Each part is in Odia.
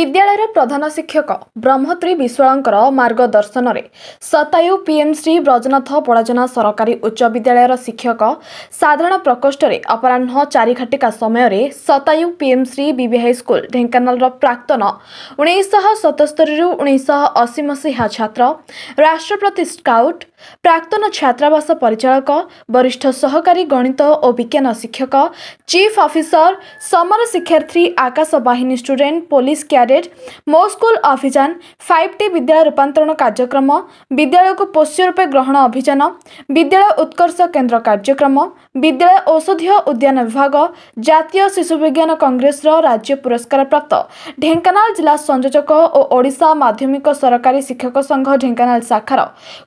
ବିଦ୍ୟାଳୟର ପ୍ରଧାନ ଶିକ୍ଷକ ବ୍ରହ୍ମତ୍ରୀ ବିଶ୍ୱାଳଙ୍କର ମାର୍ଗଦର୍ଶନରେ ସତାୟୁ ପିଏମ୍ଶ୍ରୀ ବ୍ରଜନାଥ ପଡ଼ାଜନା ସରକାରୀ ଉଚ୍ଚ ବିଦ୍ୟାଳୟର ଶିକ୍ଷକ ସାଧାରଣ ପ୍ରକୋଷ୍ଠରେ ଅପରାହ୍ନ ଚାରିଘାଟିକା ସମୟରେ ସତାୟୁ ପିଏମ୍ଶ୍ରୀ ବିବି ହାଇସ୍କୁଲ ଢେଙ୍କାନାଳର ପ୍ରାକ୍ତନ ଉଣେଇଶହ ସତସ୍ତରୀରୁ ଉଣେଇଶହ ଅଶୀ ମସିହା ଛାତ୍ର ରାଷ୍ଟ୍ରପତି ସ୍କାଉଟ୍ ପ୍ରାକ୍ତନ ଛାତ୍ରାବାସ ପରିଚାଳକ ବରିଷ୍ଠ ସହକାରୀ ଗଣିତ ଓ ବିଜ୍ଞାନ ଶିକ୍ଷକ ଚିଫ୍ ଅଫିସର ସମର ଶିକ୍ଷାର୍ଥୀ ଆକାଶବାହିନୀ ଷ୍ଟୁଡେଣ୍ଟ ପୋଲିସ କ୍ୟାରେଟ୍ ମୋ ସ୍କୁଲ ଅଭିଯାନ ଫାଇଭ୍ ଟି ବିଦ୍ୟାଳୟ ରୂପାନ୍ତରଣ କାର୍ଯ୍ୟକ୍ରମ ବିଦ୍ୟାଳୟକୁ ପୋଷ୍ୟ ରୂପେ ଗ୍ରହଣ ଅଭିଯାନ ବିଦ୍ୟାଳୟ ଉତ୍କର୍ଷ କେନ୍ଦ୍ର କାର୍ଯ୍ୟକ୍ରମ ବିଦ୍ୟାଳୟ ଔଷଧୀୟ ଉଦ୍ୟାନ ବିଭାଗ ଜାତୀୟ ଶିଶୁ ବିଜ୍ଞାନ କଂଗ୍ରେସର ରାଜ୍ୟ ପୁରସ୍କାରପ୍ରାପ୍ତ ଢେଙ୍କାନାଳ ଜିଲ୍ଲା ସଂଯୋଜକ ଓ ଓଡ଼ିଶା ମାଧ୍ୟମିକ ସରକାରୀ ଶିକ୍ଷକ ସଂଘ ଢେଙ୍କାନାଳ ଶାଖାର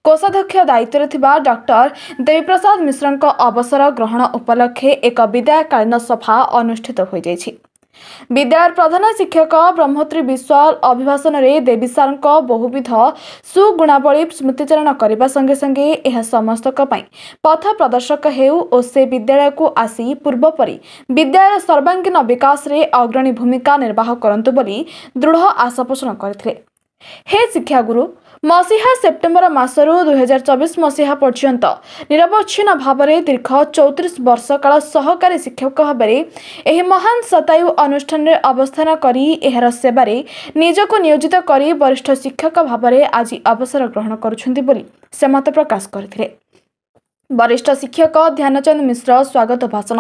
କୋଷାଧ୍ୟକ୍ଷ ଦାୟିତ୍ୱରେ ଥିବା ଡକ୍ଟର ଦେବୀପ୍ରସାଦ ମିଶ୍ରଙ୍କ ଅବସର ଗ୍ରହଣ ଉପଲକ୍ଷେ ଏକ ବିଦାୟକାଳୀନ ସଭା ଅନୁଷ୍ଠିତ ହୋଇଯାଇଛି ବିଦ୍ୟାଳୟ ପ୍ରଧାନ ଶିକ୍ଷକ ବ୍ରହ୍ମତ୍ରୀ ବିଶ୍ୱାଳ ଅଭିଭାଷଣରେ ଦେବୀ ସାର୍ଙ୍କ ବହୁବିଧ ସୁଗୁଣାବଳୀ ସ୍ମୃତିଚାରଣ କରିବା ସଙ୍ଗେ ସଙ୍ଗେ ଏହା ସମସ୍ତଙ୍କ ପାଇଁ ପଥ ପ୍ରଦର୍ଶକ ହେଉ ଓ ସେ ବିଦ୍ୟାଳୟକୁ ଆସି ପୂର୍ବପରି ବିଦ୍ୟାଳୟର ସର୍ବାଙ୍ଗୀନ ବିକାଶରେ ଅଗ୍ରଣୀ ଭୂମିକା ନିର୍ବାହ କରନ୍ତୁ ବୋଲି ଦୃଢ଼ ଆଶା ପୋଷଣ କରିଥିଲେ ହେ ଶିକ୍ଷାଗୁରୁ ମସିହା ସେପ୍ଟେମ୍ବର ମାସରୁ ଦୁଇହଜାର ଚବିଶ ମସିହା ପର୍ଯ୍ୟନ୍ତ ନିରବଚ୍ଛିନ୍ନ ଭାବରେ ଦୀର୍ଘ ଚଉତିରିଶ ବର୍ଷ କାଳ ସହକାରୀ ଶିକ୍ଷକ ଭାବରେ ଏହି ମହାନ ଶତାୟୁ ଅନୁଷ୍ଠାନରେ ଅବସ୍ଥାନ କରି ଏହାର ସେବାରେ ନିଜକୁ ନିୟୋଜିତ କରି ବରିଷ୍ଠ ଶିକ୍ଷକ ଭାବରେ ଆଜି ଅବସର ଗ୍ରହଣ କରୁଛନ୍ତି ବୋଲି ସେ ମତ ପ୍ରକାଶ କରିଥିଲେ ବରିଷ୍ଠ ଶିକ୍ଷକ ଧ୍ୟାନଚାନ୍ଦ ମିଶ୍ର ସ୍ୱାଗତ ଭାଷଣ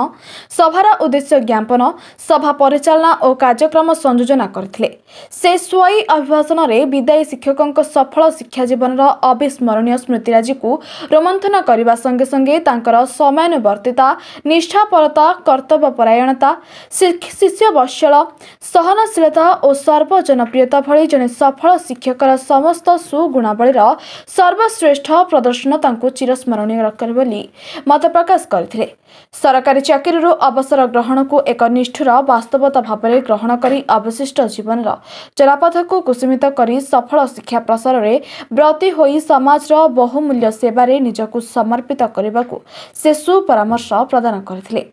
ସଭାର ଉଦ୍ଦେଶ୍ୟ ଜ୍ଞାପନ ସଭା ପରିଚାଳନା ଓ କାର୍ଯ୍ୟକ୍ରମ ସଂଯୋଜନା କରିଥିଲେ ସେ ସ୍ୱୟଂ ଅଭିଭାଷଣରେ ବିଦାୟୀ ଶିକ୍ଷକଙ୍କ ସଫଳ ଶିକ୍ଷା ଜୀବନର ଅବିସ୍ମରଣୀୟ ସ୍ମୃତିରାଜିକୁ ରୋମନ୍ଥନ କରିବା ସଙ୍ଗେ ସଙ୍ଗେ ତାଙ୍କର ସମୟାନୁବର୍ତ୍ତିତା ନିଷ୍ଠାପରତା କର୍ତ୍ତବ୍ୟପରାୟଣତା ଶିଷ୍ୟବତ୍ସଳ ସହନଶୀଳତା ଓ ସର୍ବଜନପ୍ରିୟତା ଭଳି ଜଣେ ସଫଳ ଶିକ୍ଷକର ସମସ୍ତ ସୁଗୁଣାବଳୀର ସର୍ବଶ୍ରେଷ୍ଠ ପ୍ରଦର୍ଶନ ତାଙ୍କୁ ଚିରସ୍ମରଣୀୟ କରିବ ବୋଲି ମତ ପ୍ରକାଶ କରିଥିଲେ ସରକାରୀ ଚାକିରିରୁ ଅବସର ଗ୍ରହଣକୁ ଏକ ନିଷ୍ଠୁର ବାସ୍ତବତା ଭାବରେ ଗ୍ରହଣ କରି ଅବଶିଷ୍ଟ ଜୀବନର ଚଲାପଥକୁ କୁସୀମିତ କରି ସଫଳ ଶିକ୍ଷା ପ୍ରସାରରେ ବ୍ରତୀ ହୋଇ ସମାଜର ବହୁମୂଲ୍ୟ ସେବାରେ ନିଜକୁ ସମର୍ପିତ କରିବାକୁ ସେ ସୁପରାମର୍ଶ ପ୍ରଦାନ କରିଥିଲେ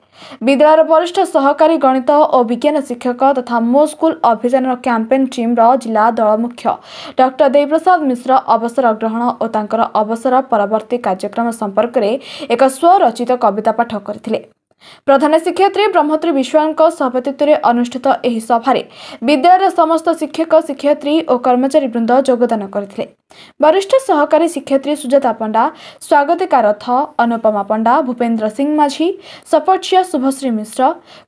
ବିଦ୍ୟାଳୟର ବରିଷ୍ଠ ସହକାରୀ ଗଣିତ ଓ ବିଜ୍ଞାନ ଶିକ୍ଷକ ତଥା ମୋ ସ୍କୁଲ ଅଭିଯାନର କ୍ୟାମ୍ପେନ୍ ଟିମ୍ର ଜିଲ୍ଲା ଦଳ ମୁଖ୍ୟ ଡକ୍ଟର ଦେବପ୍ରସାଦ ମିଶ୍ର ଅବସର ଗ୍ରହଣ ଓ ତାଙ୍କର ଅବସର ପରବର୍ତ୍ତୀ କାର୍ଯ୍ୟକ୍ରମ ସମ୍ପର୍କରେ ଏକ ସ୍ୱରଚିତ କବିତା ପାଠ କରିଥିଲେ ପ୍ରଧାନ ଶିକ୍ଷୟତ୍ରୀ ବ୍ରହ୍ମତ୍ରୀ ବିଶ୍ୱାଳଙ୍କ ସଭାପତିତ୍ୱରେ ଅନୁଷ୍ଠିତ ଏହି ସଭାରେ ବିଦ୍ୟାଳୟର ସମସ୍ତ ଶିକ୍ଷକ ଶିକ୍ଷୟତ୍ରୀ ଓ କର୍ମଚାରୀବୃନ୍ଦ ଯୋଗଦାନ କରିଥିଲେ ବରିଷ୍ଠ ସହକାରୀ ଶିକ୍ଷୟତ୍ରୀ ସୁଜାତା ପଣ୍ଡା ସ୍ୱାଗତିକା ରଥ ଅନୁପମା ପଣ୍ଡା ଭୂପେନ୍ଦ୍ର ସିଂ ମାଝି ସପକ୍ଷିଆ ଶୁଭଶ୍ରୀ ମିଶ୍ର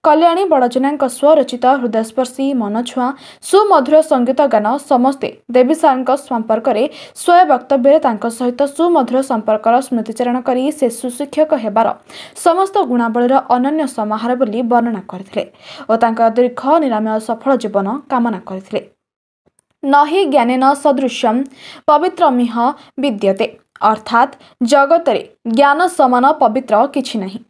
କଲ୍ୟାଣୀ ବଡ଼ଜେନାଙ୍କ ସ୍ୱରଚିତ ହୃଦୟସ୍ପର୍ଶୀ ମନଛୁଆଁ ସୁମଧୁର ସଙ୍ଗୀତ ଗାନ ସମସ୍ତେ ଦେବୀ ସାର୍ଙ୍କ ସମ୍ପର୍କରେ ସ୍ୱୟଂ ବକ୍ତବ୍ୟରେ ତାଙ୍କ ସହିତ ସୁମଧୁର ସମ୍ପର୍କର ସ୍ମୃତିଚାରଣ କରି ସେ ସୁଶିକ୍ଷକ ହେବାର ସମସ୍ତ ଗୁଣାବଳୀର ଅନନ୍ୟ ସମାହାର ବୋଲି ବର୍ଣ୍ଣନା କରିଥିଲେ ଓ ତାଙ୍କର ଦୀର୍ଘ ନିରାମୟ ସଫଳ ଜୀବନ କାମନା କରିଥିଲେ न हि ज्ञानेन सदृश्यम पवित्रमिह विद्यते ଅର୍ଥାତ୍ ଜଗତରେ ଜ୍ଞାନ ସମାନ ପବିତ୍ର କିଛି ନାହିଁ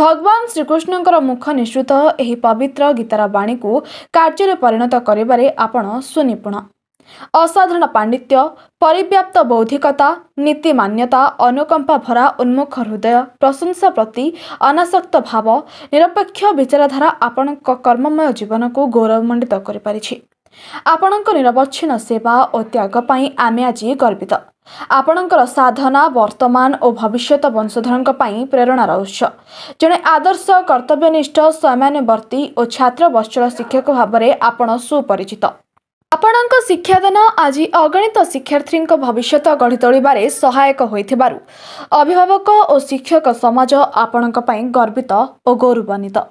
ଭଗବାନ ଶ୍ରୀକୃଷ୍ଣଙ୍କର ମୁଖ ନିଶ୍ଚିତ ଏହି ପବିତ୍ର ଗୀତାର ବାଣୀକୁ କାର୍ଯ୍ୟରେ ପରିଣତ କରିବାରେ ଆପଣ ସୁନିପୁଣ ଅସାଧାରଣ ପାଣ୍ଡିତ୍ୟ ପରିବ୍ୟାପ୍ତ ବୌଦ୍ଧିକତା ନୀତିମାନ୍ୟତା ଅନୁକମ୍ପା ଭରା ଉନ୍ମୁଖ ହୃଦୟ ପ୍ରଶଂସା ପ୍ରତି ଅନାସକ୍ତ ଭାବ ନିରପେକ୍ଷ ବିଚାରଧାରା ଆପଣଙ୍କ କର୍ମମୟ ଜୀବନକୁ ଗୌରବମଣ୍ଡିତ କରିପାରିଛି ଆପଣଙ୍କ ନିରବଚ୍ଛିନ୍ନ ସେବା ଓ ତ୍ୟାଗ ପାଇଁ ଆମେ ଆଜି ଗର୍ବିତ ଆପଣଙ୍କର ସାଧନା ବର୍ତ୍ତମାନ ଓ ଭବିଷ୍ୟତ ବଂଶଧରଙ୍କ ପାଇଁ ପ୍ରେରଣାର ଉତ୍ସ ଜଣେ ଆଦର୍ଶ କର୍ତ୍ତବ୍ୟନିଷ୍ଠ ସ୍ୱୟମାନ୍ୟବର୍ତ୍ତୀ ଓ ଛାତ୍ର ବତ୍ସଳ ଶିକ୍ଷକ ଭାବରେ ଆପଣ ସୁପରିଚିତ ଆପଣଙ୍କ ଶିକ୍ଷାଦାନ ଆଜି ଅଗଣିତ ଶିକ୍ଷାର୍ଥୀଙ୍କ ଭବିଷ୍ୟତ ଗଢ଼ିତୋଳିବାରେ ସହାୟକ ହୋଇଥିବାରୁ ଅଭିଭାବକ ଓ ଶିକ୍ଷକ ସମାଜ ଆପଣଙ୍କ ପାଇଁ ଗର୍ବିତ ଓ ଗୌରବାନ୍ୱିତ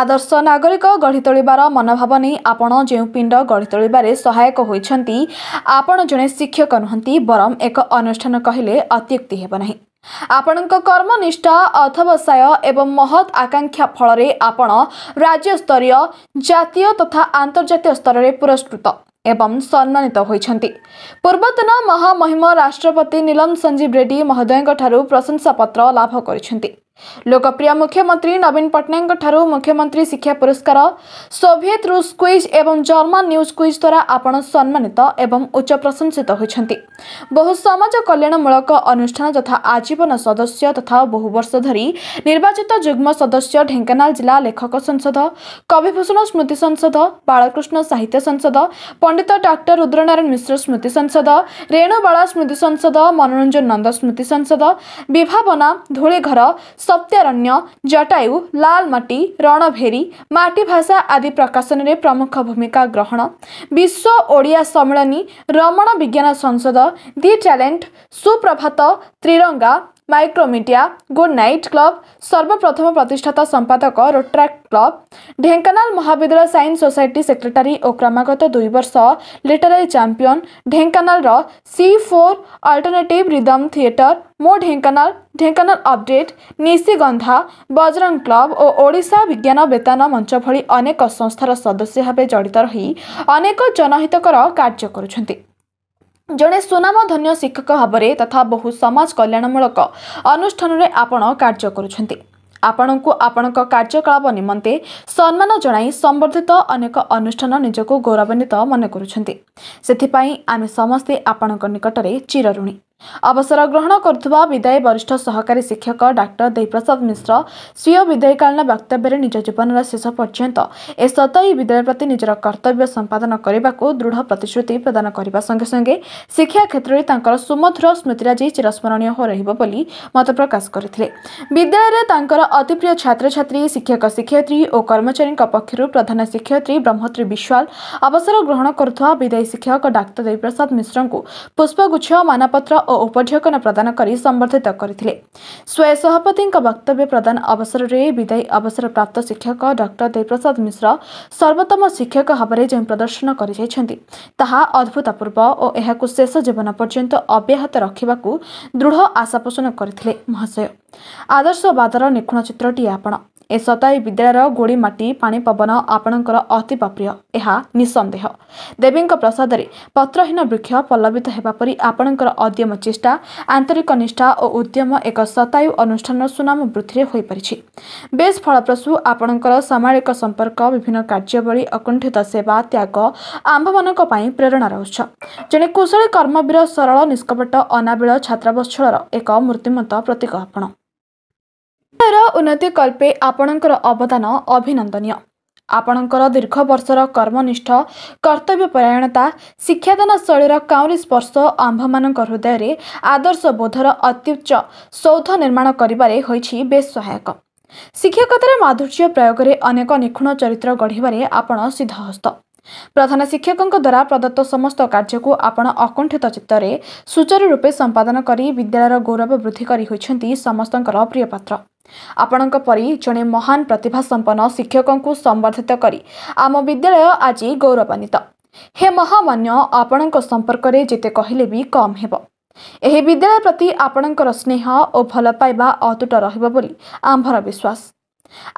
ଆଦର୍ଶ ନାଗରିକ ଗଢ଼ିତୋଳିବାର ମନୋଭାବ ନେଇ ଆପଣ ଯେଉଁ ପିଣ୍ଡ ଗଢ଼ିତୋଳିବାରେ ସହାୟକ ହୋଇଛନ୍ତି ଆପଣ ଜଣେ ଶିକ୍ଷକ ନୁହନ୍ତି ବରଂ ଏକ ଅନୁଷ୍ଠାନ କହିଲେ ଅତ୍ୟୁକ୍ତି ହେବ ନାହିଁ ଆପଣଙ୍କ କର୍ମନିଷ୍ଠା ଅଥବସାୟ ଏବଂ ମହତ୍ ଆକାଂକ୍ଷା ଫଳରେ ଆପଣ ରାଜ୍ୟସ୍ତରୀୟ ଜାତୀୟ ତଥା ଆନ୍ତର୍ଜାତୀୟ ସ୍ତରରେ ପୁରସ୍କୃତ ଏବଂ ସମ୍ମାନିତ ହୋଇଛନ୍ତି ପୂର୍ବତନ ମହାମହିମ ରାଷ୍ଟ୍ରପତି ନୀଲମ ସଞ୍ଜୀବ ରେଡ୍ଡି ମହୋଦୟଙ୍କଠାରୁ ପ୍ରଶଂସାପତ୍ର ଲାଭ କରିଛନ୍ତି ଲୋକପ୍ରିୟ ମୁଖ୍ୟମନ୍ତ୍ରୀ ନବୀନ ପଟ୍ଟନାୟକଙ୍କଠାରୁ ମୁଖ୍ୟମନ୍ତ୍ରୀ ଶିକ୍ଷା ପୁରସ୍କାର ସୋଭିଏତ ରୁଷ କୁଇଜ୍ ଏବଂ ଜର୍ମାନ ନ୍ୟୁଜ୍ କୁଇଜ୍ ଦ୍ୱାରା ଆପଣ ସମ୍ମାନିତ ଏବଂ ଉଚ୍ଚ ପ୍ରଶଂସିତ ହୋଇଛନ୍ତି ବହୁ ସମାଜ କଲ୍ୟାଣମୂଳକ ଅନୁଷ୍ଠାନ ତଥା ଆଜୀବନ ସଦସ୍ୟ ତଥା ବହୁ ବର୍ଷ ଧରି ନିର୍ବାଚିତ ଯୁଗ୍ମ ସଦସ୍ୟ ଢେଙ୍କାନାଳ ଜିଲ୍ଲା ଲେଖକ ସଂସଦ କବିଭୂଷଣ ସ୍ମୃତି ସଂସଦ ବାଳକୃଷ୍ଣ ସାହିତ୍ୟ ସଂସଦ ପଣ୍ଡିତ ଡାକ୍ତର ରୁଦ୍ରନାରାୟଣ ମିଶ୍ର ସ୍ମୃତି ସଂସଦ ରେଣୁବାଳା ସ୍ମୃତି ସଂସଦ ମନୋରଞ୍ଜନ ନନ୍ଦ ସ୍ମୃତି ସଂସଦ ବିଭାବନା ଧୂଳିଘର ସତ୍ୟାରଣ୍ୟ ଜଟାୟୁ ଲାଲମାଟି ରଣଭେରି ମାଟିଭାଷା ଆଦି ପ୍ରକାଶନରେ ପ୍ରମୁଖ ଭୂମିକା ଗ୍ରହଣ ବିଶ୍ୱ ଓଡ଼ିଆ ସମ୍ମିଳନୀ ରମଣ ବିଜ୍ଞାନ ସଂସଦ ଦି ଟ୍ୟାଲେଣ୍ଟ ସୁପ୍ରଭାତ ତ୍ରିରଙ୍ଗା মাইক্রোমিডিয়া গুড নাইট ক্লব সর্বপ্রথম প্রতিষ্ঠাতা সম্পাদক রোট্রাক্ট ক্লব ঢেঙ্কানাল মহাবিদ্যালয় সাইন্স সোসাইটি সেক্রেটারি ও ক্রমাগত দুই বর্ষ লিটেরারি চাম্পিয়ন ঢেঙ্কানালর C four alternative rhythm theatre ମୋ ଢେଙ୍କାନାଳ ଢେଙ୍କାନାଳ ଅପଡେଟ୍ ନିଶିଗନ୍ଧା ବଜରଙ୍ଗ କ୍ଲବ ଓ ଓଡ଼ିଶା ବିଜ୍ଞାନ ବେତାନ ମଞ୍ଚ ଭଳି ଅନେକ ସଂସ୍ଥାର ସଦସ୍ୟ ଭାବେ ଜଡ଼ିତ ରହି ଅନେକ ଜନହିତକର କାର୍ଯ୍ୟ କରୁଛନ୍ତି ଜଣେ ସୁନାମ ଧନ୍ୟ ଶିକ୍ଷକ ଭାବରେ ତଥା ବହୁ ସମାଜ କଲ୍ୟାଣମୂଳକ ଅନୁଷ୍ଠାନରେ ଆପଣ କାର୍ଯ୍ୟ କରୁଛନ୍ତି ଆପଣଙ୍କୁ ଆପଣଙ୍କ କାର୍ଯ୍ୟକଳାପ ନିମନ୍ତେ ସମ୍ମାନ ଜଣାଇ ସମ୍ବର୍ଦ୍ଧିତ ଅନେକ ଅନୁଷ୍ଠାନ ନିଜକୁ ଗୌରବାନ୍ୱିତ ମନେ କରୁଛନ୍ତି ସେଥିପାଇଁ ଆମେ ସମସ୍ତେ ଆପଣଙ୍କ ନିକଟରେ ଚିରଋଣୀ ଅବସର ଗ୍ରହଣ କରୁଥିବା ବିଦାୟୀ ବରିଷ୍ଠ ସହକାରୀ ଶିକ୍ଷକ ଡାକ୍ତର ଦେବପ୍ରସାଦ ମିଶ୍ର ସ୍ୱୀୟ ବିଦାୟୀକାଳୀନ ବକ୍ତବ୍ୟରେ ନିଜ ଜୀବନର ଶେଷ ପର୍ଯ୍ୟନ୍ତ ଏ ସତଇ ବିଦ୍ୟାଳୟ ପ୍ରତି ନିଜର କର୍ତ୍ତବ୍ୟ ସମ୍ପାଦନ କରିବାକୁ ଦୃଢ଼ ପ୍ରତିଶ୍ରୁତି ପ୍ରଦାନ କରିବା ସଙ୍ଗେ ସଙ୍ଗେ ଶିକ୍ଷା କ୍ଷେତ୍ରରେ ତାଙ୍କର ସୁମଧୁର ସ୍ମୃତିରାଜି ଚିରସ୍ମରଣୀୟ ହୋଇ ରହିବ ବୋଲି ମତ ପ୍ରକାଶ କରିଥିଲେ ବିଦ୍ୟାଳୟରେ ତାଙ୍କର ଅତିପ୍ରିୟ ଛାତ୍ରଛାତ୍ରୀ ଶିକ୍ଷକ ଶିକ୍ଷୟିତ୍ରୀ ଓ କର୍ମଚାରୀଙ୍କ ପକ୍ଷରୁ ପ୍ରଧାନ ଶିକ୍ଷୟିତ୍ରୀ ବ୍ରହ୍ମତ୍ରୀ ବିଶ୍ୱାଳ ଅବସର ଗ୍ରହଣ କରୁଥିବା ବିଦାୟୀ ଶିକ୍ଷକ ଡାକ୍ତର ଦେବପ୍ରସାଦ ମିଶ୍ରଙ୍କୁ ପୁଷ୍ପଗୁଚ୍ଛ ମାନପତ୍ର ଓ ଓ ଉପଢ଼ୀୟକନ ପ୍ରଦାନ କରି ସମ୍ବର୍ଦ୍ଧିତ କରିଥିଲେ ସ୍ୱୟଂ ସଭାପତିଙ୍କ ବକ୍ତବ୍ୟ ପ୍ରଦାନ ଅବସରରେ ବିଦାୟୀ ଅବସରପ୍ରାପ୍ତ ଶିକ୍ଷକ ଡକ୍ଟର ଦେବପ୍ରସାଦ ମିଶ୍ର ସର୍ବୋତ୍ତମ ଶିକ୍ଷକ ଭାବରେ ଯେଉଁ ପ୍ରଦର୍ଶନ କରିଯାଇଛନ୍ତି ତାହା ଅଦ୍ଭୁତପୂର୍ବ ଓ ଏହାକୁ ଶେଷ ଜୀବନ ପର୍ଯ୍ୟନ୍ତ ଅବ୍ୟାହତ ରଖିବାକୁ ଦୃଢ଼ ଆଶା ପୋଷଣ କରିଥିଲେ ମହାଶୟ ଆଦର୍ଶବାଦର ନିଖୁଣ ଚିତ୍ରଟି ଆପଣ ଏ ସତାଇ ବିଦ୍ୟାଳୟର ଗୋଡ଼ି ମାଟି ପାଣି ପବନ ଆପଣଙ୍କର ଅତି ପ୍ରିୟ ଏହା ନିଃସନ୍ଦେହ ଦେବୀଙ୍କ ପ୍ରସାଦରେ ପତ୍ରହୀନ ବୃକ୍ଷ ପଲ୍ଲବିତ ହେବା ପରି ଆପଣଙ୍କର ଅଦ୍ୟମ ଚେଷ୍ଟା ଆନ୍ତରିକ ନିଷ୍ଠା ଓ ଉଦ୍ୟମ ଏକ ସତାୟୁ ଅନୁଷ୍ଠାନର ସୁନାମ ବୃଦ୍ଧିରେ ହୋଇପାରିଛି ବେଶ୍ ଫଳପ୍ରସୂ ଆପଣଙ୍କର ସାମାଜିକ ସମ୍ପର୍କ ବିଭିନ୍ନ କାର୍ଯ୍ୟବଳୀ ଅକୁଣ୍ଠିତ ସେବା ତ୍ୟାଗ ଆମ୍ଭମାନଙ୍କ ପାଇଁ ପ୍ରେରଣାର ଉତ୍ସ ଜଣେ କୁଶଳୀ କର୍ମବୀର ସରଳ ନିଷ୍କପଟ ଅନାବିଳ ଛାତ୍ରାବତ୍ସଳର ଏକ ମୃତ୍ୟୁମତ ପ୍ରତୀକ ଆପଣ ଓଡ଼ିଶାର ଉନ୍ନତି କଳ୍ପେ ଆପଣଙ୍କର ଅବଦାନ ଅଭିନନ୍ଦନୀୟ ଆପଣଙ୍କର ଦୀର୍ଘ ବର୍ଷର କର୍ମନିଷ୍ଠ କର୍ତ୍ତବ୍ୟ ପରାୟଣତା ଶିକ୍ଷାଦାନ ଶୈଳୀର କାଉଁରୀ ସ୍ପର୍ଶ ଆମ୍ଭମାନଙ୍କ ହୃଦୟରେ ଆଦର୍ଶ ବୋଧର ଅତ୍ୟୁଚ୍ଚ ସୌଧ ନିର୍ମାଣ କରିବାରେ ହୋଇଛି ବେଶ୍ ସହାୟକ ଶିକ୍ଷକତାର ମାଧୁର୍ଯ୍ୟ ପ୍ରୟୋଗରେ ଅନେକ ନିଖୁଣ ଚରିତ୍ର ଗଢ଼ିବାରେ ଆପଣ ସିଦ୍ଧହସ୍ତ ପ୍ରଧାନ ଶିକ୍ଷକଙ୍କ ଦ୍ୱାରା ପ୍ରଦତ୍ତ ସମସ୍ତ କାର୍ଯ୍ୟକୁ ଆପଣ ଅକୁଣ୍ଠିତ ଚିତ୍ତରେ ସୁଚାରୁ ରୂପେ ସମ୍ପାଦନ କରି ବିଦ୍ୟାଳୟର ଗୌରବ ବୃଦ୍ଧି କରି ହୋଇଛନ୍ତି ସମସ୍ତଙ୍କର ପ୍ରିୟ ପାତ୍ର ଆପଣଙ୍କ ପରି ଜଣେ ମହାନ ପ୍ରତିଭା ସମ୍ପନ୍ନ ଶିକ୍ଷକଙ୍କୁ ସମ୍ବର୍ଦ୍ଧିତ କରି ଆମ ବିଦ୍ୟାଳୟ ଆଜି ଗୌରବାନ୍ୱିତ ହେ ମହାମାନ୍ୟ ଆପଣଙ୍କ ସମ୍ପର୍କରେ ଯେତେ କହିଲେ ବି କମ୍ ହେବ ଏହି ବିଦ୍ୟାଳୟ ପ୍ରତି ଆପଣଙ୍କର ସ୍ନେହ ଓ ଭଲ ପାଇବା ଅତୁଟ ରହିବ ବୋଲି ଆମ୍ଭର ବିଶ୍ୱାସ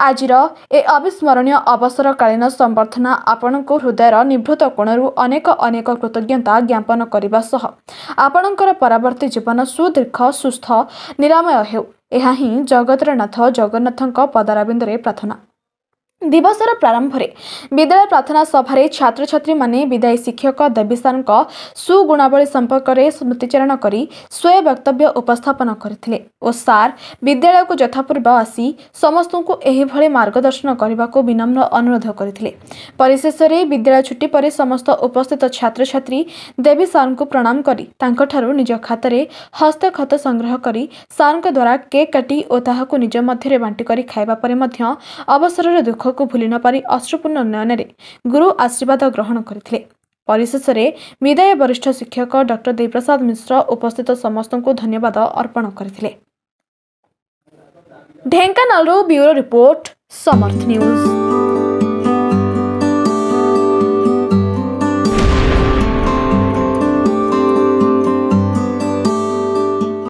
ଆଜିର ଏ ଅବିସ୍ମରଣୀୟ ଅବସରକାଳୀନ ସମ୍ବର୍ଦ୍ଧନା ଆପଣଙ୍କ ହୃଦୟର ନିଭୃତ କୋଣରୁ ଅନେକ ଅନେକ କୃତଜ୍ଞତା ଜ୍ଞାପନ କରିବା ସହ ଆପଣଙ୍କର ପରବର୍ତ୍ତୀ ଜୀବନ ସୁଦୀର୍ଘ ସୁସ୍ଥ ନିରାମୟ ହେଉ ଏହା ହିଁ ଜଗତର ନାଥ ଜଗନ୍ନାଥଙ୍କ ପଦାରବିନ୍ଦରେ ପ୍ରାର୍ଥନା ଦିବସର ପ୍ରାରମ୍ଭରେ ବିଦ୍ୟାଳୟ ପ୍ରାର୍ଥନା ସଭାରେ ଛାତ୍ରଛାତ୍ରୀମାନେ ବିଦାୟୀ ଶିକ୍ଷକ ଦେବୀସାରଙ୍କ ସୁଗୁଣାବଳୀ ସମ୍ପର୍କରେ ସ୍ମୃତିଚାରଣ କରି ସ୍ୱୟଂ ବକ୍ତବ୍ୟ ଉପସ୍ଥାପନ କରିଥିଲେ ଓ ସାର୍ ବିଦ୍ୟାଳୟକୁ ଯଥାପୂର୍ବ ଆସି ସମସ୍ତଙ୍କୁ ଏହିଭଳି ମାର୍ଗଦର୍ଶନ କରିବାକୁ ବିନମ୍ର ଅନୁରୋଧ କରିଥିଲେ ପରିଶେଷରେ ବିଦ୍ୟାଳୟ ଛୁଟି ପରେ ସମସ୍ତ ଉପସ୍ଥିତ ଛାତ୍ରଛାତ୍ରୀ ଦେବୀ ସାର୍ଙ୍କୁ ପ୍ରଣାମ କରି ତାଙ୍କଠାରୁ ନିଜ ଖାତାରେ ହସ୍ତଖତ ସଂଗ୍ରହ କରି ସାର୍ଙ୍କ ଦ୍ୱାରା କେକ୍ କାଟି ଓ ତାହାକୁ ନିଜ ମଧ୍ୟରେ ବାଣ୍ଟି କରି ଖାଇବା ପରେ ମଧ୍ୟ ଅବସରରେ ଦୁଃଖ ଦେବାକୁ ଭୁଲି ନପାରି ଅଶ୍ରୁପୂର୍ଣ୍ଣ ନୟନରେ ଗୁରୁ ଆଶୀର୍ବାଦ ଗ୍ରହଣ କରିଥିଲେ ପରିଶେଷରେ ବିଦାୟ ବରିଷ୍ଠ ଶିକ୍ଷକ ଡକ୍ଟର ଦେବପ୍ରସାଦ ମିଶ୍ର ଉପସ୍ଥିତ ସମସ୍ତଙ୍କୁ ଧନ୍ୟବାଦ ଅର୍ପଣ କରିଥିଲେ ଢେଙ୍କାନାଳରୁ ବ୍ୟୁରୋ ରିପୋର୍ଟ ସମର୍ଥ ନ୍ୟୁଜ୍